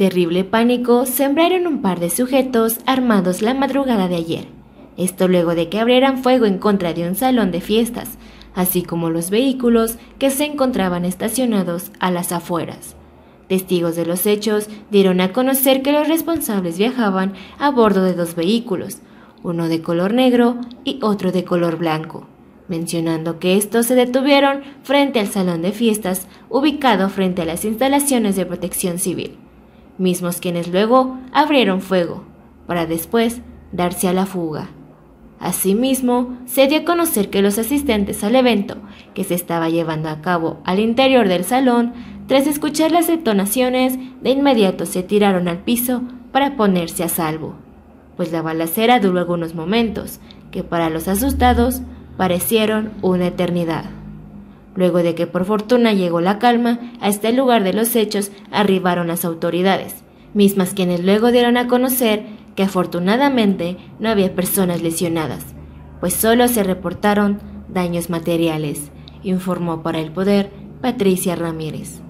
terrible pánico sembraron un par de sujetos armados la madrugada de ayer. Esto luego de que abrieran fuego en contra de un salón de fiestas, así como los vehículos que se encontraban estacionados a las afueras. Testigos de los hechos dieron a conocer que los responsables viajaban a bordo de dos vehículos, uno de color negro y otro de color blanco, mencionando que estos se detuvieron frente al salón de fiestas ubicado frente a las instalaciones de protección civil mismos quienes luego abrieron fuego, para después darse a la fuga. Asimismo, se dio a conocer que los asistentes al evento que se estaba llevando a cabo al interior del salón, tras escuchar las detonaciones, de inmediato se tiraron al piso para ponerse a salvo, pues la balacera duró algunos momentos, que para los asustados parecieron una eternidad. Luego de que por fortuna llegó la calma, a este lugar de los hechos arribaron las autoridades, mismas quienes luego dieron a conocer que afortunadamente no había personas lesionadas, pues solo se reportaron daños materiales, informó para el poder Patricia Ramírez.